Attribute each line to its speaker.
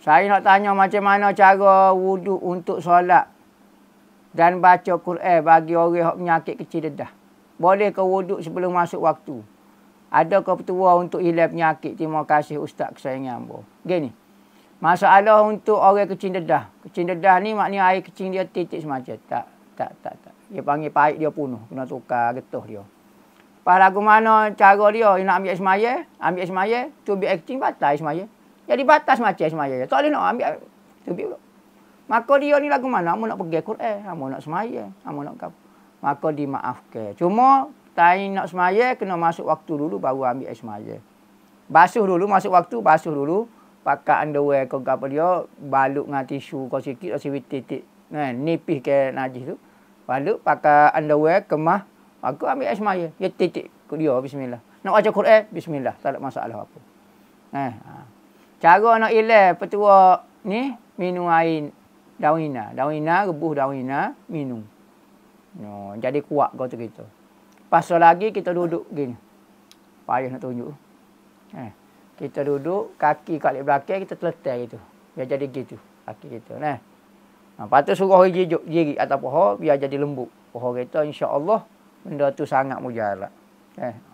Speaker 1: Saya nak tanya macam mana cara wuduk untuk solat dan baca Quran bagi orang yang penyakit kecil dedah. Boleh ke wuduk sebelum masuk waktu? Ada Adakah petua untuk hilang penyakit? Terima kasih Ustaz kesayangan Begini, Gini. Masalah untuk orang kecil dedah. Kecil dedah ni maknanya air kecil dia titik semacam. Tak, tak, tak, tak. Dia panggil pahit dia penuh, Kena tukar getuh dia. Lepas lagu mana cara dia? Dia nak ambil semaya? Ambil semaya? Tu biar kecil batal semaya. Jadi batas macam semaya. Tak boleh nak ambil. Tu biar Maka dia ni lagu mana? Amu nak pergi Quran. Amu nak semaya. Amu nak kau. Maka dimaafkan. Cuma tak nak semaya, kena masuk waktu dulu baru ambil semaya. Basuh dulu, masuk waktu, basuh dulu. Pakai underwear kau kapa dia, balut dengan tisu kau sikit, kau sikit titik. Nah, kan? nipih ke najis tu. Balut, pakai underwear, kemah. Aku ambil semaya. Dia ya, titik dia, bismillah. Nak baca Quran, bismillah. Tak ada masalah apa. Nah, kan? eh, ha. Cara nak ilah petua ni minum air daun ina. Daun ina, rebus daun ina, minum. No, jadi kuat kau tu kita. Pasal lagi kita duduk gini. Payah nak tunjuk. Eh, kita duduk kaki kat belakang kita terletak gitu. Biar jadi gitu kaki kita. Nah. Ha, lepas tu suruh orang jijuk jirik atas pohon biar jadi lembut. Pohon kita insya Allah benda tu sangat mujarab. Eh,